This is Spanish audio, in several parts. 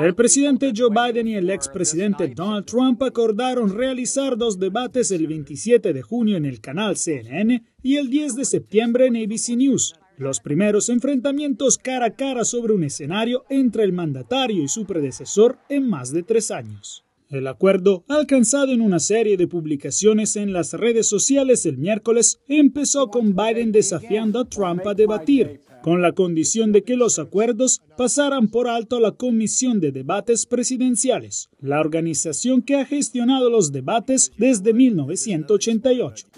El presidente Joe Biden y el expresidente Donald Trump acordaron realizar dos debates el 27 de junio en el canal CNN y el 10 de septiembre en ABC News. Los primeros enfrentamientos cara a cara sobre un escenario entre el mandatario y su predecesor en más de tres años. El acuerdo, alcanzado en una serie de publicaciones en las redes sociales el miércoles, empezó con Biden desafiando a Trump a debatir, con la condición de que los acuerdos pasaran por alto a la Comisión de Debates Presidenciales, la organización que ha gestionado los debates desde 1988.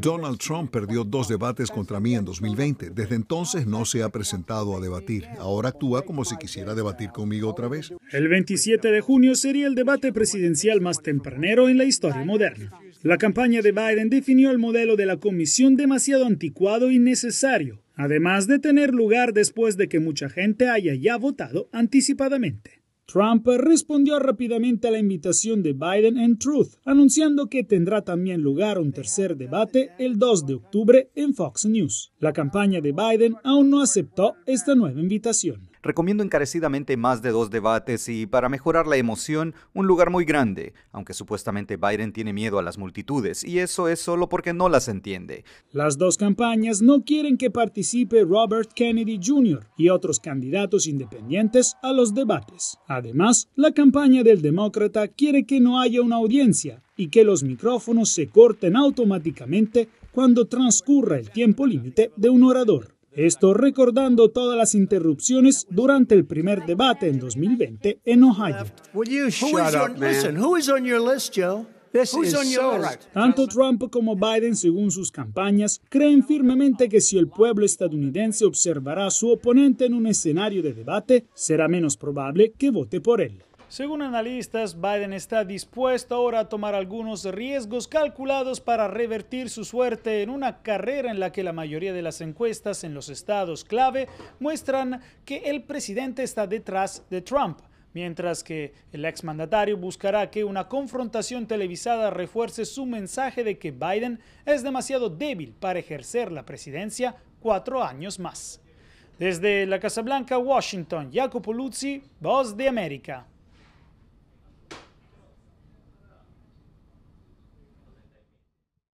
Donald Trump perdió dos debates contra mí en 2020. Desde entonces no se ha presentado a debatir. Ahora actúa como si quisiera debatir conmigo otra vez. El 27 de junio sería el debate presidencial más tempranero en la historia moderna. La campaña de Biden definió el modelo de la comisión demasiado anticuado y necesario además de tener lugar después de que mucha gente haya ya votado anticipadamente. Trump respondió rápidamente a la invitación de Biden en Truth, anunciando que tendrá también lugar un tercer debate el 2 de octubre en Fox News. La campaña de Biden aún no aceptó esta nueva invitación. Recomiendo encarecidamente más de dos debates y, para mejorar la emoción, un lugar muy grande, aunque supuestamente Biden tiene miedo a las multitudes, y eso es solo porque no las entiende. Las dos campañas no quieren que participe Robert Kennedy Jr. y otros candidatos independientes a los debates. Además, la campaña del demócrata quiere que no haya una audiencia y que los micrófonos se corten automáticamente cuando transcurra el tiempo límite de un orador. Esto recordando todas las interrupciones durante el primer debate en 2020 en Ohio. Tanto Trump como Biden, según sus campañas, creen firmemente que si el pueblo estadounidense observará a su oponente en un escenario de debate, será menos probable que vote por él. Según analistas, Biden está dispuesto ahora a tomar algunos riesgos calculados para revertir su suerte en una carrera en la que la mayoría de las encuestas en los estados clave muestran que el presidente está detrás de Trump mientras que el exmandatario buscará que una confrontación televisada refuerce su mensaje de que Biden es demasiado débil para ejercer la presidencia cuatro años más. Desde la Casa Blanca, Washington, Jacopo Luzzi, Voz de América.